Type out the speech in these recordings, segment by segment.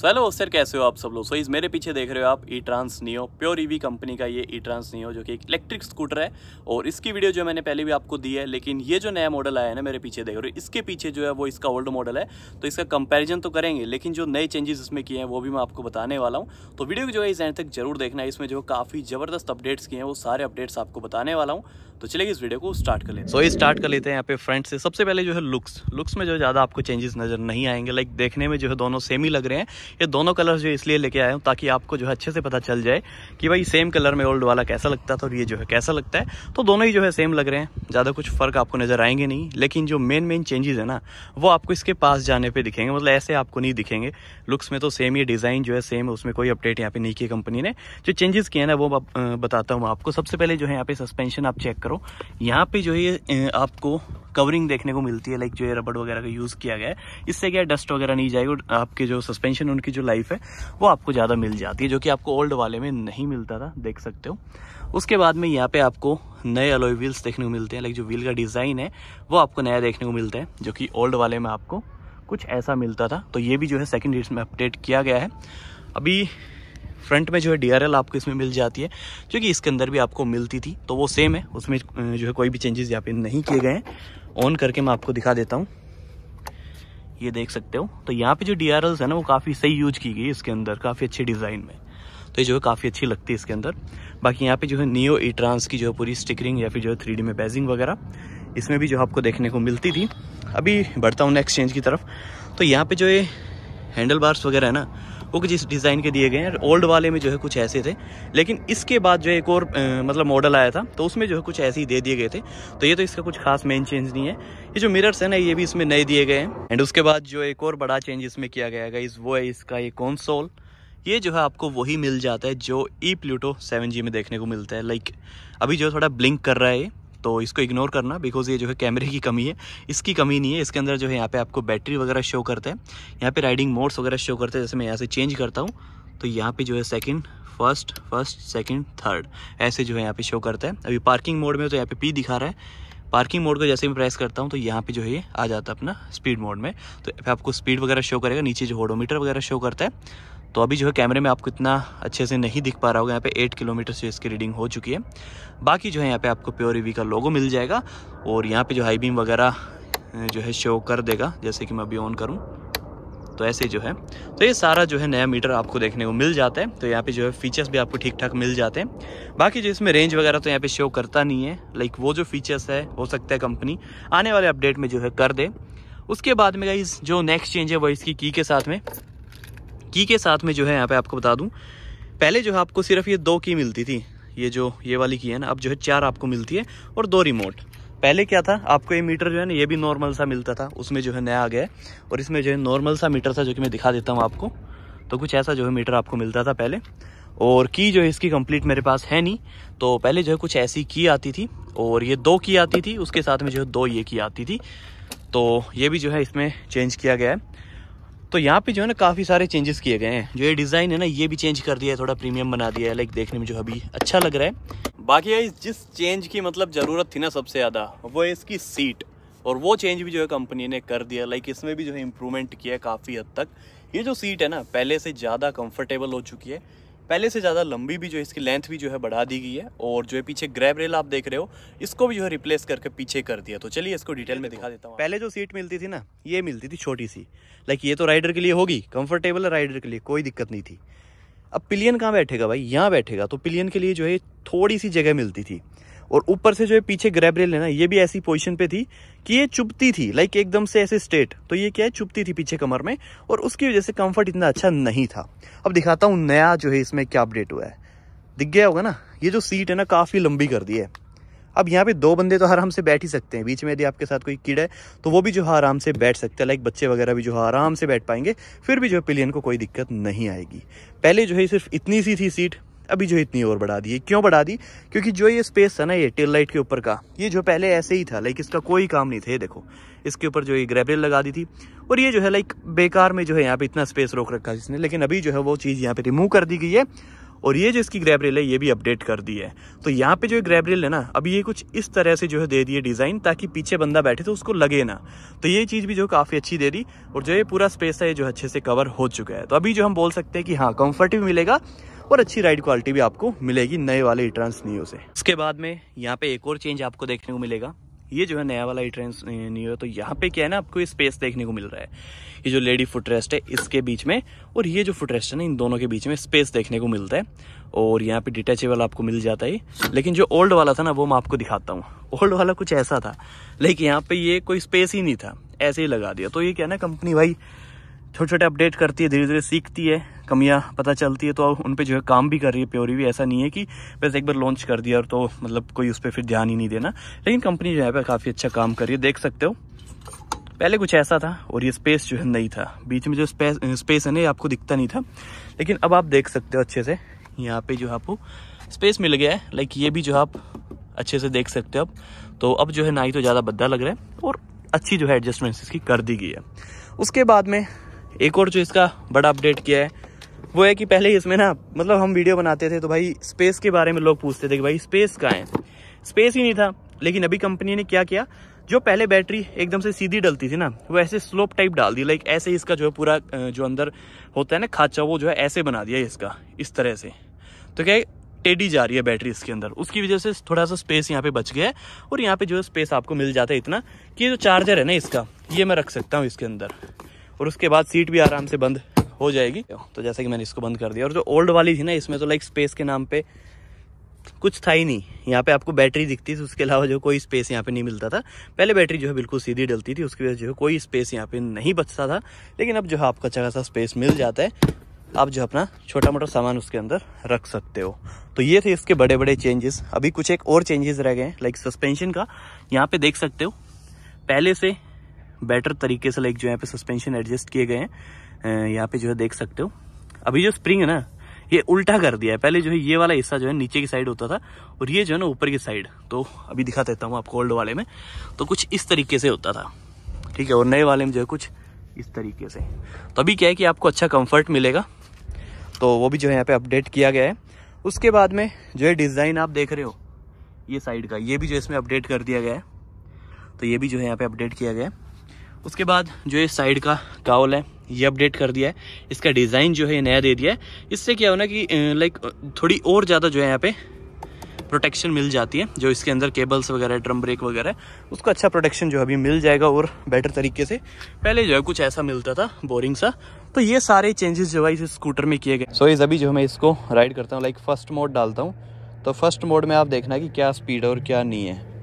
So hello sir कैसे हो आप सब लोग सो इस मेरे पीछे देख रहे हो आप E Trans Neo Pure EV company का ये ई ट्रांस नियो जो कि एक इलेक्ट्रिक स्कूटर है और इसकी वीडियो जो मैंने पहले भी आपको दी है लेकिन ये जो नया मॉडल आया है ना मेरे पीछे देख रहे हो इसके पीछे जो है वो इसका ओल्ड मॉडल है तो इसका कंपेरिजन तो करेंगे लेकिन जो नए चेंजेस इसमें किए हैं वो भी मैं आपको बताने वाला हूँ तो वीडियो को जो है इस एंड तक जरूर देखना है इसमें जो काफ़ी ज़बरदस्त अपडेट्स किए हैं वो सारे अपडेट्स आपको बताने वाला हूँ तो चलिए इस वीडियो को स्टार्ट कर लेते हैं सो ये स्टार्ट कर लेते हैं यहाँ पे फ्रंट से सबसे पहले जो है लुक्स लुक्स में जो ज़्यादा आपको चेंजेस नज़र नहीं आएंगे लाइक देखने में जो है दोनों सेम ही लग रहे हैं ये दोनों कलर्स जो इसलिए लेके आया हूँ ताकि आपको जो है अच्छे से पता चल जाए कि भाई सेम कलर में ओल्ड वाला कैसा लगता था और ये जो है कैसा लगता है तो दोनों ही जो है सेम लग रहे हैं ज़्यादा कुछ फ़र्क आपको नज़र आएंगे नहीं लेकिन जो मेन मेन चेंजेस है ना वो आपको इसके पास जाने पर दिखेंगे मतलब ऐसे आपको नहीं दिखेंगे लुक्स में तो सेम ही डिज़ाइन जो है सेम उसमें कोई अपडेट यहाँ पे नहीं किया कंपनी ने जो चेंजेस किए ना वो बताता हूँ आपको सबसे पहले जो है यहाँ पे सस्पेंशन आप चेक करो यहाँ पे जो है आपको कवरिंग देखने को मिलती है लाइक जो है रबड़ वगैरह का यूज़ किया गया है इससे क्या डस्ट वगैरह नहीं जाएगी आपके जो सस्पेंशन उनकी जो लाइफ है वो आपको ज़्यादा मिल जाती है जो कि आपको ओल्ड वाले में नहीं मिलता था देख सकते हो उसके बाद में यहाँ पे आपको नए अलोई व्हील्स देखने को मिलते हैं लाइक जो व्हील का डिज़ाइन है वो आपको नया देखने को मिलता है जो कि ओल्ड वाले में आपको कुछ ऐसा मिलता था तो ये भी जो है सेकेंड में अपडेट किया गया है अभी फ्रंट में जो है डीआरएल आपको इसमें मिल जाती है जो कि इसके अंदर भी आपको मिलती थी तो वो सेम है उसमें जो है कोई भी चेंजेस यहाँ पे नहीं किए गए हैं ऑन करके मैं आपको दिखा देता हूँ ये देख सकते हो तो यहाँ पे जो डी है ना वो काफ़ी सही यूज की गई इसके अंदर काफ़ी अच्छे डिज़ाइन में तो ये जो है काफ़ी अच्छी लगती है इसके अंदर बाकी यहाँ पे जो है नियो ई ट्रांस की जो है पूरी स्टिकरिंग या फिर जो है थ्री में बेजिंग वगैरह इसमें भी जो आपको देखने को मिलती थी अभी बढ़ता हूँ एक्सचेंज की तरफ तो यहाँ पे जो ये हैंडल बार्स वगैरह है ना वो कुछ इस डिज़ाइन के दिए गए हैं ओल्ड वाले में जो है कुछ ऐसे थे लेकिन इसके बाद जो एक और आ, मतलब मॉडल आया था तो उसमें जो है कुछ ऐसे ही दे दिए गए थे तो ये तो इसका कुछ खास मेन चेंज नहीं है ये जो मिरर्स है ना ये भी इसमें नए दिए गए हैं एंड उसके बाद जो एक और बड़ा चेंज इसमें किया गया है इस वो है इसका ये कौनसोल ये जो है आपको वही मिल जाता है जो ई प्लूटो सेवन जी में देखने को मिलता है लाइक अभी जो है थोड़ा ब्लिंक कर रहा है तो इसको इग्नोर करना बिकॉज ये जो है कैमरे की कमी है इसकी कमी नहीं है इसके अंदर जो है यहाँ पे आपको बैटरी वगैरह शो करते हैं यहाँ पे राइडिंग मोड्स वगैरह शो करते हैं जैसे मैं यहाँ से चेंज करता हूँ तो यहाँ पे जो है second first first second third ऐसे जो है यहाँ पे शो करता है अभी पार्किंग मोड में तो यहाँ पे पी दिखा रहा है पार्किंग मोड को जैसे मैं प्रेस करता हूँ तो यहाँ पे जो है आ जाता है अपना स्पीड मोड में तो आपको स्पीड वगैरह शो करेगा नीचे जो होडोमीटर वगैरह शो करता है तो अभी जो है कैमरे में आपको इतना अच्छे से नहीं दिख पा रहा होगा यहाँ पे एट किलोमीटर से इसकी रीडिंग हो चुकी है बाकी जो है यहाँ पे आपको प्योर ईवी का लोगो मिल जाएगा और यहाँ पे जो हाई बीम वगैरह जो है शो कर देगा जैसे कि मैं अभी ऑन करूँ तो ऐसे जो है तो ये सारा जो है नया मीटर आपको देखने को मिल जाता है तो यहाँ पे जो है फीचर्स भी आपको ठीक ठाक मिल जाते हैं बाकी जो इसमें रेंज वगैरह तो यहाँ पे शो करता नहीं है लाइक वो जो फीचर्स है हो सकता है कंपनी आने वाले अपडेट में जो है कर दे उसके बाद में गई जो नेक्स्ट चेंज है वो इसकी की के साथ में की के साथ में जो है यहाँ पे आपको बता दूँ पहले जो है आपको सिर्फ ये दो की मिलती थी ये जो ये वाली की है ना अब जो है चार आपको मिलती है और दो रिमोट पहले क्या था आपको ये मीटर जो है ना ये भी नॉर्मल सा मिलता था उसमें जो है नया आ गया है और इसमें जो है नॉर्मल सा मीटर था जो कि मैं दिखा देता हूँ आपको तो कुछ ऐसा जो है मीटर आपको मिलता था पहले और की जो है इसकी कंप्लीट मेरे पास है नहीं तो पहले जो है कुछ ऐसी की आती थी और ये दो की आती थी उसके साथ में जो है दो ये की आती थी तो ये भी जो है इसमें चेंज किया गया है तो यहाँ पे जो है ना काफ़ी सारे चेंजेस किए गए हैं जो ये डिज़ाइन है ना ये भी चेंज कर दिया है थोड़ा प्रीमियम बना दिया है लाइक देखने में जो अभी अच्छा लग रहा है बाकी है जिस चेंज की मतलब ज़रूरत थी ना सबसे ज़्यादा वो है इसकी सीट और वो चेंज भी जो है कंपनी ने कर दिया लाइक इसमें भी जो है इम्प्रूवमेंट किया है काफ़ी हद तक ये जो सीट है ना पहले से ज़्यादा कंफर्टेबल हो चुकी है पहले से ज़्यादा लंबी भी जो है इसकी लेंथ भी जो है बढ़ा दी गई है और जो है पीछे ग्रैब रेल आप देख रहे हो इसको भी जो है रिप्लेस करके पीछे कर दिया तो चलिए इसको डिटेल में दिखा देता हूँ पहले जो सीट मिलती थी ना ये मिलती थी छोटी सी लाइक ये तो राइडर के लिए होगी कंफर्टेबल है राइडर के लिए कोई दिक्कत नहीं थी अब पिलियन कहाँ बैठेगा भाई यहाँ बैठेगा तो पिलियन के लिए जो है थोड़ी सी जगह मिलती थी और ऊपर से जो है पीछे ग्रैब रेल है ना ये भी ऐसी पोजीशन पे थी कि ये चुपती थी लाइक एकदम से ऐसे स्ट्रेट तो ये क्या है चुपती थी पीछे कमर में और उसकी वजह से कंफर्ट इतना अच्छा नहीं था अब दिखाता हूँ नया जो है इसमें क्या अपडेट हुआ है दिख गया होगा ना ये जो सीट है ना काफ़ी लंबी कर दी है अब यहाँ पे दो बंदे तो आराम से बैठ ही सकते हैं बीच में यदि आपके साथ कोई कीड़ है तो वो भी जो है आराम से बैठ सकते हैं लाइक बच्चे वगैरह भी जो है आराम से बैठ पाएंगे फिर भी जो है पिलियन को कोई दिक्कत नहीं आएगी पहले जो है सिर्फ इतनी सी थी सीट अभी जो इतनी और बढ़ा दी है क्यों बढ़ा दी क्योंकि जो ये स्पेस है ना ये टेल लाइट के ऊपर का ये जो पहले ऐसे ही था लाइक इसका कोई काम नहीं था देखो इसके ऊपर जो ये ग्रेबरेल लगा दी थी और ये जो है लाइक बेकार में जो है यहाँ पे इतना स्पेस रोक रखा है जिसने लेकिन अभी जो है वो चीज़ यहाँ पे रिमूव कर दी गई है और ये जो इसकी ग्रेबरेल है ये भी अपडेट कर दी है तो यहाँ पे जो ग्रेबरेल है ना अभी ये कुछ इस तरह से जो है दे दी डिज़ाइन ताकि पीछे बंदा बैठे तो उसको लगे ना तो ये चीज़ भी जो काफ़ी अच्छी दे दी और जो ये पूरा स्पेस है ये जो अच्छे से कवर हो चुका है तो अभी जो हम बोल सकते हैं कि हाँ कंफर्ट भी मिलेगा और अच्छी राइड क्वालिटी भी आपको मिलेगी नए वाले इट्रांस नियो से इसके बाद में यहाँ पे एक और चेंज आपको देखने को मिलेगा ये जो है नया वाला इट्रांस नियो तो यहाँ पे क्या है ना आपको ये स्पेस देखने को मिल रहा है ये जो लेडी फुटरेस्ट है इसके बीच में और ये जो फुटरेस्ट है ना इन दोनों के बीच में स्पेस देखने को मिलता है और यहाँ पे डिटेचेबल आपको मिल जाता है लेकिन जो ओल्ड वाला था ना वो मैं आपको दिखाता हूँ ओल्ड वाला कुछ ऐसा था लेकिन यहाँ पे ये कोई स्पेस ही नहीं था ऐसे ही लगा दिया तो ये क्या ना कंपनी भाई छोटे छोटे अपडेट करती है धीरे धीरे सीखती है कमियाँ पता चलती है तो उन पर जो है काम भी कर रही है प्योरी भी ऐसा नहीं है कि बस एक बार लॉन्च कर दिया और तो मतलब कोई उस पर फिर ध्यान ही नहीं देना लेकिन कंपनी जो है काफ़ी अच्छा काम कर रही है देख सकते हो पहले कुछ ऐसा था और ये स्पेस जो है नहीं था बीच में जो स्पेस स्पेस है ना ये आपको दिखता नहीं था लेकिन अब आप देख सकते हो अच्छे से यहाँ पे जो है आपको स्पेस मिल गया है लाइक ये भी जो आप अच्छे से देख सकते हो अब तो अब जो है ना ही तो ज़्यादा बद्दा लग रहा है और अच्छी जो है एडजस्टमेंट्स इसकी कर दी गई है उसके बाद में एक और जो इसका बड़ा अपडेट किया है वो है कि पहले इसमें ना मतलब हम वीडियो बनाते थे तो भाई स्पेस के बारे में लोग पूछते थे कि भाई स्पेस कहाँ है स्पेस ही नहीं था लेकिन अभी कंपनी ने क्या किया जो पहले बैटरी एकदम से सीधी डलती थी ना वो ऐसे स्लोप टाइप डाल दी लाइक ऐसे इसका जो है पूरा जो अंदर होता है ना खाचा वो जो है ऐसे बना दिया इसका इस तरह से तो क्या टेडी जा रही है बैटरी इसके अंदर उसकी वजह से थोड़ा सा स्पेस यहाँ पे बच गया है और यहाँ पे जो है स्पेस आपको मिल जाता है इतना कि जो चार्जर है ना इसका ये मैं रख सकता हूँ इसके अंदर और उसके बाद सीट भी आराम से बंद हो जाएगी तो जैसा कि मैंने इसको बंद कर दिया और जो ओल्ड वाली थी ना इसमें तो लाइक स्पेस के नाम पे कुछ था ही नहीं यहाँ पे आपको बैटरी दिखती थी उसके अलावा जो कोई स्पेस यहाँ पे नहीं मिलता था पहले बैटरी जो है बिल्कुल सीधी डलती थी उसकी वजह जो है कोई स्पेस यहाँ पे नहीं बचता था लेकिन अब जो है आपको अच्छा खासा स्पेस मिल जाता है आप जो अपना छोटा मोटा सामान उसके अंदर रख सकते हो तो ये थे इसके बड़े बड़े चेंजेस अभी कुछ एक और चेंजेस रह गए हैं लाइक सस्पेंशन का यहाँ पे देख सकते हो पहले से बेटर तरीके से लाइक जो यहाँ पे सस्पेंशन एडजस्ट किए गए हैं यहाँ पे जो है देख सकते हो अभी जो स्प्रिंग है ना ये उल्टा कर दिया है पहले जो है ये वाला हिस्सा जो है नीचे की साइड होता था और ये जो है ना ऊपर की साइड तो अभी दिखा देता हूँ आपको ओल्ड वाले में तो कुछ इस तरीके से होता था ठीक है और नए वाले में जो है कुछ इस तरीके से तो अभी क्या है कि आपको अच्छा कम्फर्ट मिलेगा तो वो भी जो है यहाँ पे अपडेट किया गया है उसके बाद में जो है डिज़ाइन आप देख रहे हो ये साइड का ये भी जो इसमें अपडेट कर दिया गया है तो ये भी जो है यहाँ पे अपडेट किया गया है उसके बाद जो ये साइड का काउल है ये अपडेट कर दिया है इसका डिज़ाइन जो है नया दे दिया है इससे क्या होना कि लाइक थोड़ी और ज़्यादा जो है यहाँ पे प्रोटेक्शन मिल जाती है जो इसके अंदर केबल्स वगैरह ड्रम ब्रेक वगैरह उसको अच्छा प्रोटेक्शन जो अभी मिल जाएगा और बेटर तरीके से पहले जो है कुछ ऐसा मिलता था बोरिंग सा तो ये सारे चेंजेस जो है इस स्कूटर में किए गए सो इस अभी जो मैं इसको राइड करता हूँ लाइक फर्स्ट मोड डालता हूँ तो फर्स्ट मोड में आप देखना कि क्या स्पीड है और क्या नहीं है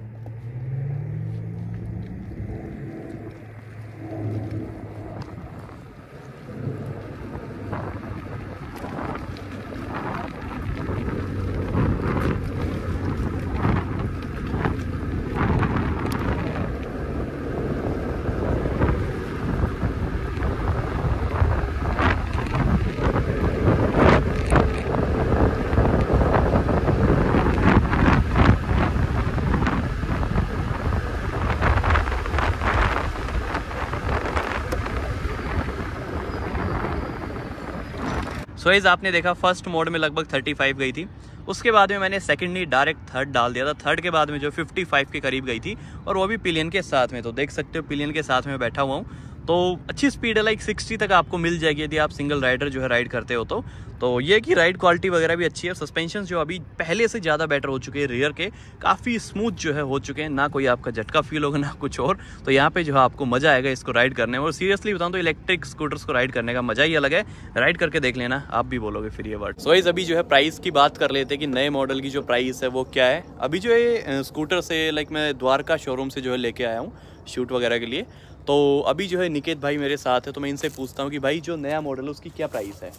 सो so, आपने देखा फर्स्ट मोड में लगभग 35 गई थी उसके बाद में मैंने सेकेंडली डायरेक्ट थर्ड डाल दिया था थर्ड के बाद में जो 55 के करीब गई थी और वो भी पिलियन के साथ में तो देख सकते हो पिलियन के साथ में बैठा हुआ हूँ तो अच्छी स्पीड है लाइक 60 तक आपको मिल जाएगी यदि आप सिंगल राइडर जो है राइड करते हो तो तो ये कि राइड क्वालिटी वगैरह भी अच्छी है सस्पेंशन जो अभी पहले से ज़्यादा बेटर हो चुके हैं रियर के काफ़ी स्मूथ जो है हो चुके हैं ना कोई आपका झटका फील होगा ना कुछ और तो यहाँ पे जो है आपको मज़ा आएगा इसको राइड करने में और सीरियसली बताऊँ तो इलेक्ट्रिक स्कूटर्स को राइड करने का मज़ा ही अलग है राइड करके देख लेना आप भी बोलोगे फिर ये वर्ड सोइज अभी जो है प्राइस की बात कर लेते हैं कि नए मॉडल की जो प्राइस है वो क्या है अभी जो है स्कूटर से लाइक मैं द्वारका शोरूम से जो है लेके आया हूँ शूट वगैरह के लिए तो अभी जो है निकेत भाई मेरे साथ है तो मैं इनसे पूछता हूँ कि भाई जो नया मॉडल है उसकी क्या प्राइस है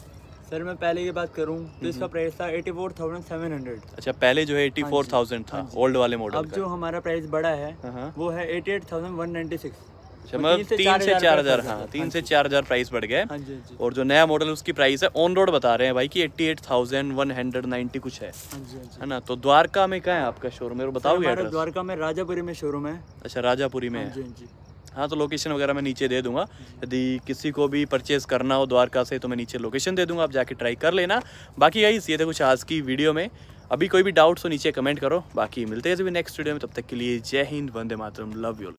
सर मैं पहले की बात करूँ तो इसका प्राइस हम्म। था eighty four thousand seven hundred अच्छा पहले जो है एटी फोर थाउजेंड था ओल्ड हाँ वाले मॉडल अब जो हमारा प्राइस बड़ा है हाँ, हाँ। वो है eighty eight thousand one ninety six तीन से चार हजार हाँ तीन से चार हजार प्राइस बढ़ गए और जो नया मॉडल उसकी प्राइस है ऑन रोड बता रहे हैं भाई कि eighty eight thousand one hundred ninety कुछ है है ना तो द्वारका में क्या है आपका शोरूम है बताओगे द्वारका में राजापुरी में शोरूम है अच्छा राजापुरी में हाँ तो लोकेशन वगैरह मैं नीचे दे दूंगा यदि किसी को भी परचेज़ करना हो द्वारका से तो मैं नीचे लोकेशन दे दूंगा आप जाके ट्राई कर लेना बाकी यही ये थे कुछ आज की वीडियो में अभी कोई भी डाउट्स हो नीचे कमेंट करो बाकी मिलते हैं नेक्स्ट वीडियो में तब तक के लिए जय हिंद वंदे मातरम लव यू